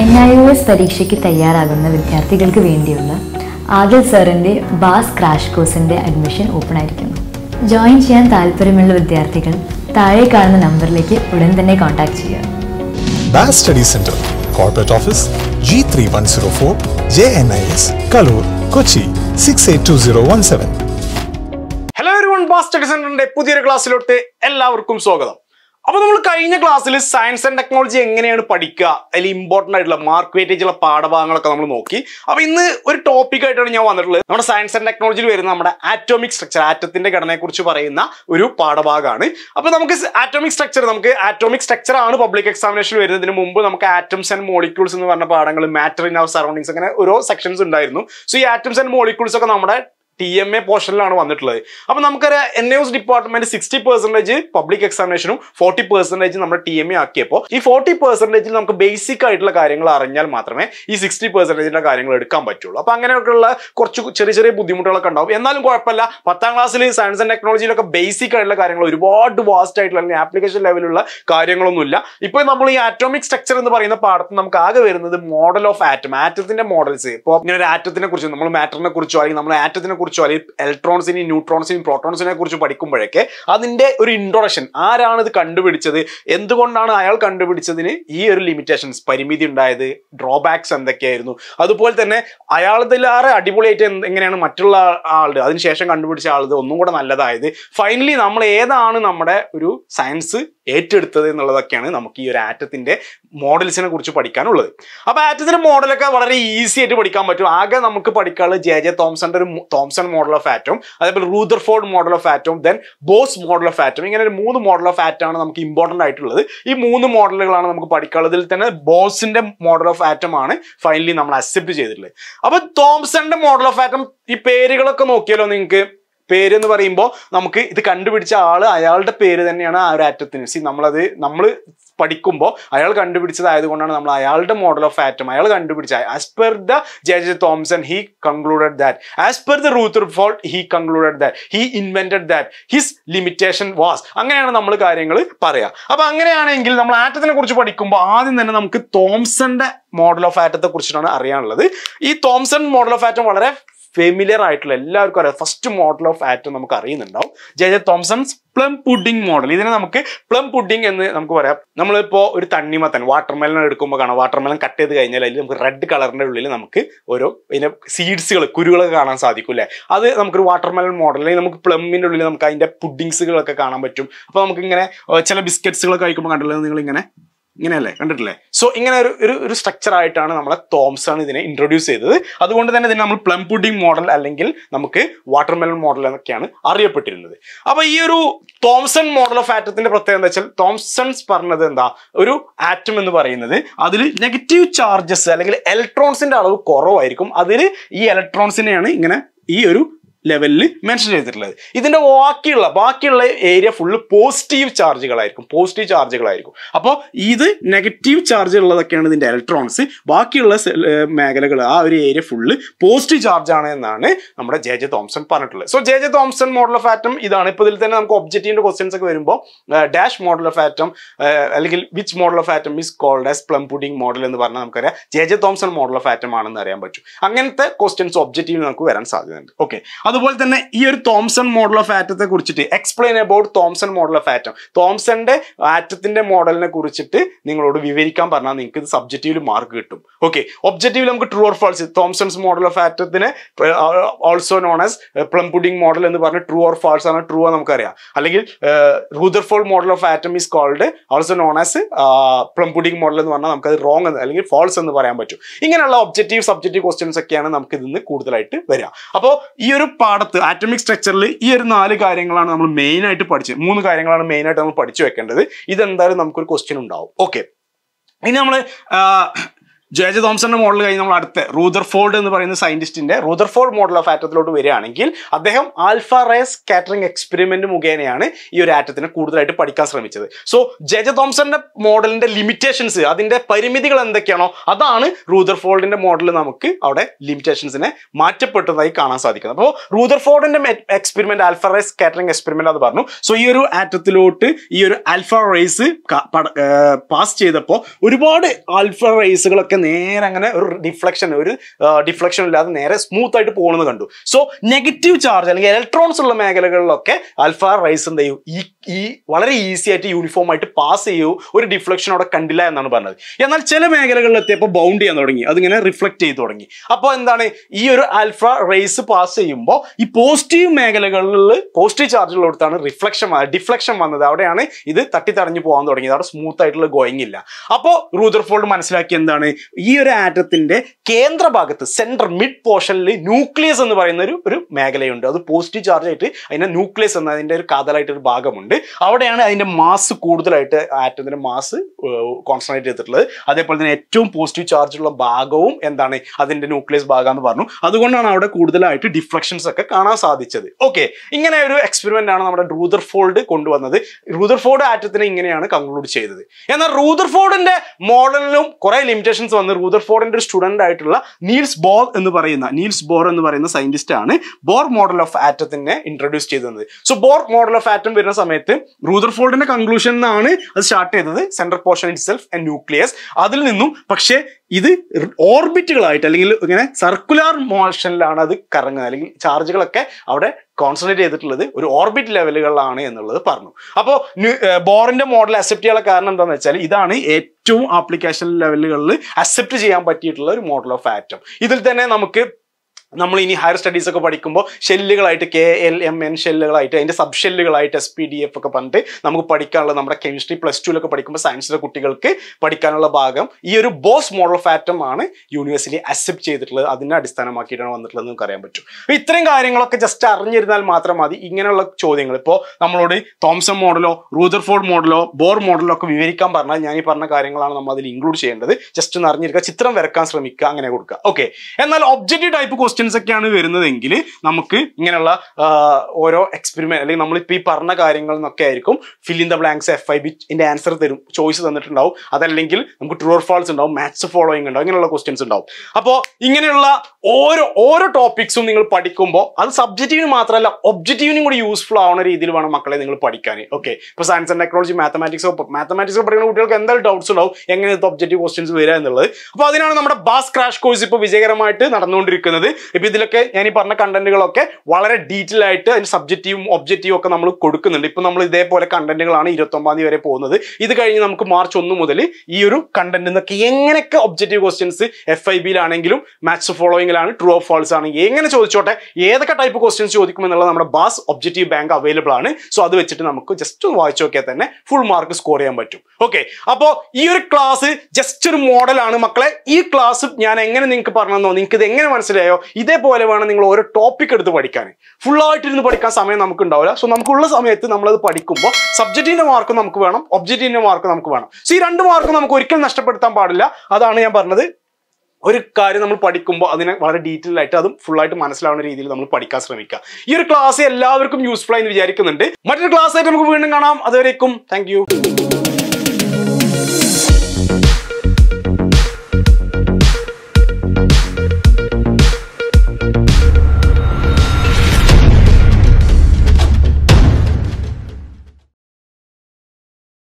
N I O S പരീക്ഷയ്ക്ക് തയ്യാറാകുന്ന വിദ്യാർത്ഥികൾക്ക് വേണ്ടിയുള്ള ആദിൽ സാറിൻ്റെ ബാസ് ക്രാഷ് കോഴ്സിൻ്റെ അഡ്മിഷൻ ഓപ്പൺ ആയിരിക്കുന്നു ജോയിൻ ചെയ്യാൻ താല്പര്യമുള്ള വിദ്യാർത്ഥികൾ താഴെ കാണുന്ന നമ്പറിലേക്ക് ഉടൻ തന്നെ കോൺടാക്ട് ചെയ്യുക ബാസ് study centre corporate office G three one zero four J N I S Kaloor Kochi six eight two zero one seven hello everyone ബാസ് സ്റ്റഡി സെന്ററിന്റെ പുതിയൊരു ക്ലാസ്സിലോട്ട് എല്ലാവർക്കും സ്വാഗതം അപ്പൊ നമ്മൾ കഴിഞ്ഞ ക്ലാസ്സിൽ സയൻസ് ആൻഡ് ടെക്നോളജി എങ്ങനെയാണ് പഠിക്കുക അതിൽ ഇമ്പോർട്ടൻ്റ് ആയിട്ടുള്ള മാർക്ക് വേറ്റേജ് ഉള്ള പാഠഭാഗങ്ങളൊക്കെ നമ്മൾ നോക്കി അപ്പൊ ഇന്ന് ഒരു ടോപ്പിക് ആയിട്ടാണ് ഞാൻ വന്നിട്ടുള്ളത് നമ്മുടെ സയൻസ് ആൻഡ് ടെക്നോളജിയിൽ വരുന്ന നമ്മുടെ ആറ്റോമിക് സ്ട്രക്ചർ ആറ്റത്തിന്റെ ഘടനയെക്കുറിച്ച് പറയുന്ന ഒരു പാഠഭാഗമാണ് അപ്പൊ നമുക്ക് ആറ്റോമിക് സ്ട്രക്ചർ നമുക്ക് ആറ്റോമിക് സ്ട്രക്ചർ ആണ് പബ്ലിക് എക്സാമിനേഷൻ വരുന്നതിന് മുമ്പ് നമുക്ക് ആറ്റംസ് ആൻഡ് മോളിക്യൂൾസ് എന്ന് പറഞ്ഞ പാഠങ്ങൾ മാറ്റർ ഇൻ അവർ സറൗണ്ടിങ്സ് അങ്ങനെ ഓരോ സെക്ഷൻസ് ഉണ്ടായിരുന്നു സോ ഈ ആറ്റംസ് ആൻഡ് മോളിക്യൂൾസ് ഒക്കെ നമ്മുടെ ടി എം എ പോർഷനിലാണ് വന്നിട്ടുള്ളത് അപ്പോൾ നമുക്കറിയാം N S department sixty percentage public എക്സാമിനേഷനും ഫോർട്ടി പെർസെൻറ്റേജ് നമ്മൾ ടി എം എ ആക്കിയപ്പോൾ ഈ ഫോർട്ടി പെർസെൻറ്റേജിൽ നമുക്ക് ബേസിക് ആയിട്ടുള്ള കാര്യങ്ങൾ അറിഞ്ഞാൽ മാത്രമേ ഈ സിക്സ്റ്റി പെർസെൻറ്റേജിൻ്റെ കാര്യങ്ങൾ എടുക്കാൻ പറ്റുള്ളൂ അപ്പോൾ അങ്ങനെയൊക്കെയുള്ള കുറച്ച് ചെറിയ ചെറിയ ബുദ്ധിമുട്ടുകളൊക്കെ ഉണ്ടാവും എന്നാലും കുഴപ്പമില്ല പത്താം ക്ലാസ്സിൽ സയൻസ് ആൻഡ് ടെക്നോളജിയിലൊക്കെ ബേസിക് ആയിട്ടുള്ള കാര്യങ്ങൾ ഒരുപാട് വാസ്റ്റ് ആയിട്ടുള്ള അല്ലെങ്കിൽ ആപ്ലിക്കേഷൻ ലെവലുള്ള കാര്യങ്ങളൊന്നുമില്ല ഇപ്പോൾ നമ്മൾ ഈ ആറ്റോമിക് സ്ട്രക്ചർ എന്ന് പറയുന്ന പാഠത്തിൽ നമുക്ക് ആകെ വരുന്നത് മോഡൽ ഓഫ് ആറ്റം ആറ്റത്തിന്റെ മോഡൽസ് ഇപ്പോൾ ഇങ്ങനെ ഒരു ആറ്റത്തിനെ കുറിച്ച് നമ്മൾ മാറ്ററിനെ കുറിച്ചോ അല്ലെങ്കിൽ നമ്മൾ ആറ്റത്തിനെ കുറിച്ച് കുറിച്ചോ അല്ലെങ്കിൽ ഇലക്ട്രോൺസിനെയും ന്യൂട്രോൺസിനെയും പ്രോട്ടോൺസിനെ കുറിച്ച് പഠിക്കുമ്പോഴൊക്കെ അതിൻ്റെ ഒരു ഇൻട്രൊഡക്ഷൻ ആരാണ് ഇത് കണ്ടുപിടിച്ചത് എന്തുകൊണ്ടാണ് അയാൾ കണ്ടുപിടിച്ചതിന് ഈ ഒരു ലിമിറ്റേഷൻസ് പരിമിതി ഉണ്ടായത് ഡ്രോബാക്സ് എന്തൊക്കെയായിരുന്നു അതുപോലെ തന്നെ അയാളതിലേറെ അടിപൊളിയായിട്ട് എങ്ങനെയാണ് മറ്റുള്ള ആളുടെ അതിനുശേഷം കണ്ടുപിടിച്ച ആളുടെ ഒന്നും കൂടെ നല്ലതായത് ഫൈനലി നമ്മൾ ഏതാണ് നമ്മുടെ ഒരു സയൻസ് ഏറ്റെടുത്തത് എന്നുള്ളതൊക്കെയാണ് നമുക്ക് ഈ ഒരു ആറ്റത്തിന്റെ മോഡൽസിനെ കുറിച്ച് പഠിക്കാനുള്ളത് അപ്പോൾ ആറ്റത്തിന്റെ മോഡലൊക്കെ വളരെ ഈസി ആയിട്ട് പഠിക്കാൻ പറ്റും ആകെ നമുക്ക് പഠിക്കാനുള്ള ജെ ജെ തോംസന്റെ ഒരു തോംസൺ മോഡൽ ഓഫ് ആറ്റം അതേപോലെ Rutherford model of atom then Bohr's model of atom ഇങ്ങനെ ഒരു മൂന്ന് മോഡൽ ഓഫ് ആറ്റം ആണ് നമുക്ക് ഇമ്പോർട്ടൻ്റ് ആയിട്ടുള്ളത് ഈ മൂന്ന് മോഡലുകളാണ് നമുക്ക് പഠിക്കാനുള്ളതിൽ തന്നെ ബോസിന്റെ മോഡൽ ഓഫ് ആറ്റം ആണ് ഫൈനലി നമ്മൾ അക്സെപ്റ്റ് ചെയ്തിട്ടുള്ളത് അപ്പോൾ തോംസന്റെ മോഡൽ ഓഫ് ആറ്റം ഈ പേരുകളൊക്കെ നോക്കിയാലോ നിങ്ങൾക്ക് പേരെന്ന് പറയുമ്പോൾ നമുക്ക് ഇത് കണ്ടുപിടിച്ച ആൾ അയാളുടെ പേര് തന്നെയാണ് ആ ഒരു ആറ്റത്തിന് സി നമ്മളത് നമ്മൾ പഠിക്കുമ്പോൾ അയാൾ കണ്ടുപിടിച്ചതായത് കൊണ്ടാണ് നമ്മൾ അയാളുടെ മോഡൽ ഓഫ് ആറ്റം അയാൾ കണ്ടുപിടിച്ച as per the J J Thomson he concluded that as per the Rutherford he concluded that he invented that his limitation was അങ്ങനെയാണ് നമ്മൾ കാര്യങ്ങൾ പറയാം അപ്പൊ അങ്ങനെയാണെങ്കിൽ നമ്മൾ ആറ്റത്തിനെ കുറിച്ച് പഠിക്കുമ്പോൾ ആദ്യം തന്നെ നമുക്ക് തോംസന്റെ മോഡൽ ഓഫ് ആറ്റത്തെ കുറിച്ചിട്ടാണ് അറിയാനുള്ളത് ഈ തോംസൺ മോഡൽ ഓഫ് ആറ്റം വളരെ ഫെമിലിയർ ആയിട്ടുള്ള എല്ലാവർക്കും അറിയാം ഫസ്റ്റ് മോഡൽ ഓഫ് ആറ്റം നമുക്ക് അറിയുന്നുണ്ടാവും J J Thomson's plum pudding model ഇതിനെ നമുക്ക് പ്ലം പുഡിംഗ് എന്ന് നമുക്ക് പറയാം നമ്മളിപ്പോൾ ഒരു തണ്ണിമത്തൻ വാട്ടർമെലൻ എടുക്കുമ്പോൾ കാണാം വാട്ടർമെലൻ കട്ട് ചെയ്ത് കഴിഞ്ഞാൽ അതിൽ നമുക്ക് റെഡ് കളറിൻ്റെ ഉള്ളിൽ നമുക്ക് ഓരോ ഇതിൻ്റെ സീഡ്സുകൾ കുരുകളൊക്കെ കാണാൻ സാധിക്കും അല്ലേ അത് നമുക്കൊരു വാട്ടർമെലൻ മോഡൽ അല്ലെങ്കിൽ നമുക്ക് പ്ലമ്മിൻ്റെ ഉള്ളിൽ നമുക്ക് അതിൻ്റെ പുഡിങ്സുകളൊക്കെ കാണാൻ പറ്റും അപ്പോൾ നമുക്കിങ്ങനെ ചില ബിസ്ക്കറ്റ്സുകളൊക്കെ കഴിക്കുമ്പോൾ കണ്ടല്ലോ നിങ്ങളിങ്ങനെ ഇങ്ങനെയല്ലേ കണ്ടിട്ടില്ലേ സോ ഇങ്ങനെ ഒരു ഒരു ഒരു സ്ട്രക്ചർ ആയിട്ടാണ് നമ്മളെ തോംസൺ ഇതിനെ ഇൻട്രൊഡ്യൂസ് ചെയ്തത് അതുകൊണ്ട് തന്നെ ഇതിനെ നമ്മൾ പ്ലം പുഡിംഗ് മോഡൽ അല്ലെങ്കിൽ നമുക്ക് വാട്ടർമെലൺ മോഡൽ എന്നൊക്കെയാണ് അറിയപ്പെട്ടിരുന്നത് അപ്പൊ ഈ ഒരു തോംസൺ മോഡൽ ഓഫ് ആറ്റത്തിന്റെ പ്രത്യേകത എന്താ വെച്ചാൽ തോംസൺസ് പറഞ്ഞത് എന്താ ഒരു ആറ്റം എന്ന് പറയുന്നത് അതിൽ നെഗറ്റീവ് ചാർജസ് അല്ലെങ്കിൽ ഇലക്ട്രോൺസിന്റെ അളവ് കുറവായിരിക്കും അതിൽ ഈ ഇലക്ട്രോൺസിനെയാണ് ഇങ്ങനെ ഈ ഒരു ലെവലിൽ മെൻഷൻ ചെയ്തിട്ടുള്ളത് ഇതിൻ്റെ ബാക്കിയുള്ള ബാക്കിയുള്ള ഏരിയ ഫുള്ള് പോസിറ്റീവ് ചാർജുകളായിരിക്കും പോസിറ്റീവ് ചാർജുകളായിരിക്കും അപ്പോൾ ഇത് നെഗറ്റീവ് ചാർജ് ഉള്ളതൊക്കെയാണ് ഇതിൻ്റെ ഇലക്ട്രോൺസ് ബാക്കിയുള്ള മേഖലകൾ ആ ഒരു ഏരിയ ഫുള്ള് പോസിറ്റീവ് ചാർജ് എന്നാണ് നമ്മുടെ ജെ ജെ തോംസൺ പറഞ്ഞിട്ടുള്ളത് so J J Thomson model of atom ഇതാണ് ഇപ്പോൾ ഇതിൽ തന്നെ നമുക്ക് ഒബ്ജക്റ്റീവിൻ്റെ ക്വസ്റ്റ്യൻസ് ഒക്കെ വരുമ്പോൾ ഡാഷ് മോഡൽ ഓഫ് ആറ്റം അല്ലെങ്കിൽ which model of atom is called as plum pudding model എന്ന് പറഞ്ഞാൽ നമുക്കറിയാം J J Thomson model of atom ആണെന്ന് അറിയാൻ പറ്റും അങ്ങനത്തെ ക്വസ്റ്റ്യൻസ് ഒബ്ജക്റ്റീവ് നമുക്ക് വരാൻ സാധ്യതയുണ്ട് ഓക്കെ അതുപോലെ തന്നെ ഈ ഒരു തോംസൺ മോഡൽ ഓഫ് ആറ്റത്തെ കുറിച്ചിട്ട് explain about Thomson model of atom തോംസന്റെ ആറ്റത്തിന്റെ മോഡലിനെ കുറിച്ചിട്ട് നിങ്ങളോട് വിവരിക്കാൻ പറഞ്ഞാൽ നിങ്ങൾക്ക് ഇത് മാർക്ക് കിട്ടും ഓക്കെ ഒബ്ജക്റ്റീവ് നമുക്ക് true or false Thomson's model of ആറ്റത്തിന് also known as plum pudding model എന്ന് പറഞ്ഞ് ട്രൂ ഓർ ഫാൾസ് ആണ് ട്രൂ ആണ് നമുക്കറിയാം അല്ലെങ്കിൽ Rutherford model of atom is called also known as plum pudding model എന്ന് പറഞ്ഞാൽ നമുക്ക് അത് റോങ് എന്ന് അല്ലെങ്കിൽ ഫാൾസ് എന്ന് പറയാൻ പറ്റും ഇങ്ങനെയുള്ള ഒബ്ജക്റ്റീവ് സബ്ജക്റ്റീവ് ക്വസ്റ്റ്യൻസ് ഒക്കെയാണ് നമുക്ക് ഇതിന് കൂടുതലായിട്ട് വരിക അപ്പോൾ ഈ ഒരു പാഠത്ത് ആറ്റമിക് സ്ട്രക്ചറിൽ ഈ ഒരു നാല് കാര്യങ്ങളാണ് നമ്മൾ മെയിൻ ആയിട്ട് പഠിച്ചത് മൂന്ന് കാര്യങ്ങളാണ് മെയിൻ ആയിട്ട് നമ്മൾ പഠിച്ചു വെക്കേണ്ടത് ഇതെന്തായാലും നമുക്കൊരു ക്വസ്റ്റ്യൻ ഉണ്ടാവും ഓക്കെ ഇനി നമ്മൾ ജോർജ് തോംസന്റെ മോഡൽ കഴിഞ്ഞ് നമ്മൾ അടുത്ത റൂദർഫോർഡ് എന്ന് പറയുന്ന സയന്റിസ്റ്റിന്റെ റൂദർഫോർഡ് മോഡൽ ഓഫ് ആറ്റത്തിലോട്ട് വരികയാണെങ്കിൽ അദ്ദേഹം ആൽഫ റേസ് കാറ്ററിംഗ് എക്സ്പെരിമെന്റ് മുഖേനയാണ് ഈ ഒരു ആറ്റത്തിനെ കൂടുതലായിട്ട് പഠിക്കാൻ ശ്രമിച്ചത് സോ ജജ തോംസന്റെ മോഡലിന്റെ ലിമിറ്റേഷൻസ് അതിന്റെ പരിമിതികൾ എന്തൊക്കെയാണോ അതാണ് റൂദർഫോർഡിന്റെ മോഡൽ നമുക്ക് അവിടെ ലിമിറ്റേഷൻസിനെ മാറ്റപ്പെട്ടതായി കാണാൻ സാധിക്കുന്നത് അപ്പോൾ റൂദർഫോർഡിന്റെ experiment alpha rays scattering experiment അത് പറഞ്ഞു സോ ഈ ഒരു ആറ്റത്തിലോട്ട് ഈ ഒരു ആൽഫ റേസ് പാസ് ചെയ്തപ്പോൾ ഒരുപാട് ആൽഫ റേസുകളൊക്കെ നേരെ അങ്ങനെ ഒരു ഡിഫ്ലക്ഷൻ ഒരു ഡിഫ്ലക്ഷൻ ഇല്ലാതെ നേരെ സ്മൂത്ത് ആയിട്ട് പോകണമെന്ന് കണ്ടു സോ നെഗറ്റീവ് ചാർജ് അല്ലെങ്കിൽ ഇലക്ട്രോൺസ് ഉള്ള മേഖലകളിലൊക്കെ അൽഫ റൈസ് എന്ത് ചെയ്യും ഈ ഈ വളരെ ഈസി ആയിട്ട് യൂണിഫോം ആയിട്ട് പാസ് ചെയ്യൂ ഒരു ഡിഫ്ലക്ഷൻ അവിടെ കണ്ടില്ല എന്നാണ് പറഞ്ഞത് എന്നാൽ ചില മേഖലകളിൽ എത്തിയപ്പോൾ ബൗണ്ട് ചെയ്യാൻ തുടങ്ങി അതിങ്ങനെ റിഫ്ലക്ട് ചെയ്തു തുടങ്ങി അപ്പോൾ എന്താണ് ഈ ഒരു ആൽഫ റേസ് പാസ് ചെയ്യുമ്പോൾ ഈ പോസിറ്റീവ് മേഖലകളിൽ പോസിറ്റീവ് ചാർജുള്ളടത്താണ് റിഫ്ലക്ഷൻ ഡിഫ്ലക്ഷൻ വന്നത് അവിടെയാണ് ഇത് തട്ടിത്തടഞ്ഞു പോകാൻ തുടങ്ങിയത് അവിടെ സ്മൂത്ത് ആയിട്ടുള്ള ഗോയിങ് ഇല്ല അപ്പോൾ റൂദർഫോൾഡ് മനസ്സിലാക്കി എന്താണ് ഈ ഒരു ആറ്റത്തിന്റെ ഭാഗത്ത് സെൻട്രൽ മിഡ് പോർഷനിൽ ന്യൂക്ലിയസ് എന്ന് പറയുന്ന ഒരു ഒരു മേഖലയുണ്ട് അത് പോസിറ്റീവ് ചാർജ് ആയിട്ട് അതിന്റെ ന്യൂക്ലിയസ് എന്ന അതിന്റെ ഒരു കാതലായിട്ട് ഒരു ഭാഗമുണ്ട് അവിടെയാണ് അതിന്റെ മാസ് കൂടുതലായിട്ട് ആറ്റത്തിന്റെ മാസ് കോൺസെൻട്രേറ്റ് ചെയ്തിട്ടുള്ളത് അതേപോലെ തന്നെ ഏറ്റവും പോസിറ്റീവ് ചാർജുള്ള ഭാഗവും എന്താണ് അതിന്റെ ന്യൂക്ലിയസ് ഭാഗം എന്ന് പറഞ്ഞു അതുകൊണ്ടാണ് അവിടെ കൂടുതലായിട്ട് ഡിഫ്ലക്ഷൻസ് ഒക്കെ കാണാൻ സാധിച്ചത് ഓക്കെ ഇങ്ങനെ ഒരു എക്സ്പെരിമെന്റ് ആണ് നമ്മുടെ ഫോൾഡ് കൊണ്ടുവന്നത് റൂദർഫോർഡ് ആറ്റത്തിനെ ഇങ്ങനെയാണ് കൺക്ലൂഡ് ചെയ്തത് എന്നാൽ റൂദർഫോർഡിന്റെ മോഡലിലും കുറെ ലിമിറ്റേഷൻസ് വന്ന് റൂദർഫോർഡിന്റെ ഒരു സ്റ്റുഡന്റ് ആയിട്ടുള്ള നീൽസ് ബോർ എന്ന് പറയുന്ന നീൽസ് ബോർ എന്ന് പറയുന്ന സയന്റിസ്റ്റ് ആണ് ബോർ മോഡൽ ഓഫ് ആറ്റത്തിനെ ഇൻട്രൊഡ്യൂസ് ചെയ്തത് so Bohr model of atom വരുന്ന സമയത്ത് റൂദർഫോർഡിന്റെ കൺക്ലൂഷൻ എന്നാണ് അത് സ്റ്റാർട്ട് ചെയ്തത് central portion itself and nucleus അതിൽ നിന്നും പക്ഷേ ഇത് ഓർബിറ്റുകളായിട്ട് അല്ലെങ്കിൽ ഇങ്ങനെ സർക്കുലാർ മോഷനിലാണ് അത് കറങ്ങുന്നത് അല്ലെങ്കിൽ ചാർജുകളൊക്കെ അവിടെ കോൺസെൻട്രേറ്റ് ചെയ്തിട്ടുള്ളത് ഒരു ഓർബിറ്റ് ലെവലുകളിലാണ് എന്നുള്ളത് പറഞ്ഞു അപ്പോൾ ബോറിന്റെ മോഡൽ അക്സെപ്റ്റ് ചെയ്യാനുള്ള കാരണം എന്താണെന്ന് വെച്ചാൽ ഇതാണ് ഏറ്റവും ആപ്ലിക്കേഷൻ ലെവലുകളിൽ അക്സെപ്റ്റ് ചെയ്യാൻ പറ്റിയിട്ടുള്ള ഒരു മോഡൽ ഓഫ് ആറ്റം ഇതിൽ തന്നെ നമുക്ക് നമ്മൾ ഇനി ഹയർ സ്റ്റഡീസ് ഒക്കെ പഠിക്കുമ്പോൾ ഷെല്ലുകളായിട്ട് കെ എൽ എം എൻ ഷെല്ലുകളായിട്ട് അതിൻ്റെ സബ് ഷെല്ലുകളായിട്ട് എസ് പി ഡി എഫ് ഒക്കെ പറഞ്ഞിട്ട് നമുക്ക് പഠിക്കാനുള്ള നമ്മുടെ കെമിസ്ട്രി പ്ലസ് ടുവിലൊക്കെ പഠിക്കുമ്പോൾ സയൻസിലെ കുട്ടികൾക്ക് പഠിക്കാനുള്ള ഭാഗം ഈ ഒരു ബോസ് മോഡൽ ഓഫ് ആറ്റം ആണ് യൂണിവേഴ്സിറ്റി അക്സെപ്റ്റ് ചെയ്തിട്ടുള്ളത് അതിനെ അടിസ്ഥാനമാക്കിയിട്ടാണ് വന്നിട്ടുള്ളത് നമുക്ക് അറിയാൻ പറ്റും അപ്പോൾ ഇത്രയും കാര്യങ്ങളൊക്കെ ജസ്റ്റ് അറിഞ്ഞിരുന്നാൽ മാത്രം മതി ഇങ്ങനെയുള്ള ചോദ്യങ്ങൾ ഇപ്പോൾ നമ്മളോട് തോംസൺ മോഡലോ റൂദർഫോർഡ് മോഡലോ ബോർ മോഡലോ ഒക്കെ വിവരിക്കാൻ പറഞ്ഞാൽ ഞാൻ ഈ പറഞ്ഞ കാര്യങ്ങളാണ് നമ്മൾ അതിൽ ഇൻക്ലൂഡ് ചെയ്യേണ്ടത് ജസ്റ്റ് ഒന്ന് അറിഞ്ഞിരിക്കുക ചിത്രം വരക്കാൻ ശ്രമിക്കുക അങ്ങനെ കൊടുക്കുക ഓക്കെ എന്നാൽ ഒബ്ജക്റ്റീവ് ടൈപ്പ് ക്വസ്റ്റ്യൻ ക്വസ്റ്റ്യൻസ് ഒക്കെയാണ് വരുന്നതെങ്കിൽ നമുക്ക് ഇങ്ങനെയുള്ള ഓരോ എക്സ്പെരിമെന്റ് അല്ലെങ്കിൽ നമ്മളിപ്പോൾ ഈ പറഞ്ഞ കാര്യങ്ങളിൽ നിന്നൊക്കെ ആയിരിക്കും fill in the blanks F I B ഇതിന്റെ ആൻസർ തരും ചോയ്സ് തന്നിട്ടുണ്ടാവും അതല്ലെങ്കിൽ നമുക്ക് ട്രൂ ഓർ ഫാൾസ് ഉണ്ടാവും മാത്സ് ഫോളോയിങ് ഉണ്ടാവും ഇങ്ങനെയുള്ള ക്വസ്റ്റ്യൻസ് ഉണ്ടാവും അപ്പോൾ ഇങ്ങനെയുള്ള ഓരോ ഓരോ ടോപ്പിക്സും നിങ്ങൾ പഠിക്കുമ്പോൾ അത് സബ്ജക്റ്റീവിന് മാത്രമല്ല ഒബ്ജക്റ്റീവിനും കൂടി യൂസ്ഫുൾ ആവുന്ന രീതിയിൽ വേണം മക്കളെ നിങ്ങൾ പഠിക്കാൻ ഓക്കെ ഇപ്പോൾ science and technology mathematics mathematics പഠിക്കുന്ന കുട്ടികൾക്ക് എന്തായാലും ഡൗട്ട്സ് ഉണ്ടാവും എങ്ങനെ ഒബ്ജക്റ്റീവ് ക്വസ്റ്റ്യൻസ് വരിക എന്നുള്ളത് അപ്പോൾ അതിനാണ് നമ്മുടെ ബാസ് ക്രാഷ് കോഴ്സ് ഇപ്പോൾ വിജയകരമായിട്ട് നടന്നുകൊണ്ടിരിക്കുന്നത് ഇപ്പൊ ഇതിലൊക്കെ ഞാൻ ഈ പറഞ്ഞ കണ്ടന്റുകളൊക്കെ വളരെ ഡീറ്റെയിൽ ആയിട്ട് അതിന് സബ്ജക്റ്റീവും ഒബ്ജക്റ്റീവും ഒക്കെ നമ്മൾ കൊടുക്കുന്നുണ്ട് ഇപ്പൊ നമ്മൾ ഇതേപോലെ കണ്ടന്റുകളാണ് ഇരുപത്തൊമ്പതാം തീയതി വരെ പോകുന്നത് ഇത് കഴിഞ്ഞ് നമുക്ക് മാർച്ച് ഒന്ന് മുതൽ ഈ ഒരു കണ്ടന്റ് എന്നൊക്കെ എങ്ങനെയൊക്കെ ഒബ്ജക്റ്റീവ് ക്വസ്റ്റ്യൻസ് എഫ് ഐ ബിയിലാണെങ്കിലും മാച്ച് ഫോളോയിങ്ങിലാണ് ട്രൂ ഓഫ് ഫോൾസ് ആണെങ്കിൽ എങ്ങനെ ചോദിച്ചോട്ടെ ഏതൊക്കെ ടൈപ്പ് ക്വസ്റ്റ്യൻസ് ചോദിക്കും എന്നുള്ളത് നമ്മുടെ ബാസ് ഒബ്ജക്റ്റീവ് ബാങ്ക് അവൈലബിൾ ആണ് സോ അത് വെച്ചിട്ട് നമുക്ക് ജസ്റ്റ് ഒന്ന് വായിച്ചു നോക്കിയാൽ തന്നെ ഫുൾ മാർക്ക് സ്കോർ ചെയ്യാൻ പറ്റും ഓക്കെ അപ്പോൾ ഈ ഒരു ക്ലാസ് ജസ്റ്റ് ഒരു മോഡലാണ് മക്കളെ ഈ ക്ലാസ് ഞാൻ എങ്ങനെ നിങ്ങൾക്ക് പറഞ്ഞെന്നോ നിങ്ങൾക്ക് ഇത് എങ്ങനെ മനസ്സിലായോ ഇതേപോലെ വേണം നിങ്ങൾ ഓരോ ടോപ്പിക് എടുത്ത് പഠിക്കാൻ ഫുള്ളായിട്ടിരുന്ന് പഠിക്കാൻ സമയം നമുക്ക് ഉണ്ടാവില്ല സോ നമുക്കുള്ള സമയത്ത് നമ്മളത് പഠിക്കുമ്പോൾ സബ്ജക്റ്റിന്റെ മാർക്ക് നമുക്ക് വേണം ഒബ്ജക്റ്റിന്റെ മാർക്ക് നമുക്ക് വേണം സോ ഈ രണ്ട് മാർക്ക് നമുക്ക് ഒരിക്കലും നഷ്ടപ്പെടുത്താൻ പാടില്ല അതാണ് ഞാൻ പറഞ്ഞത് ഒരു കാര്യം നമ്മൾ പഠിക്കുമ്പോൾ അതിനെ വളരെ ഡീറ്റെയിൽ ആയിട്ട് അതും ഫുള്ളായിട്ട് മനസ്സിലാവുന്ന രീതിയിൽ നമ്മൾ പഠിക്കാൻ ശ്രമിക്കുക ഈ ഒരു ക്ലാസ് എല്ലാവർക്കും യൂസ്ഫുൾ ആയി എന്ന് വിചാരിക്കുന്നുണ്ട് മറ്റൊരു ക്ലാസ് ആയിട്ട് നമുക്ക് വീണ്ടും കാണാം അതുവരേക്കും താങ്ക്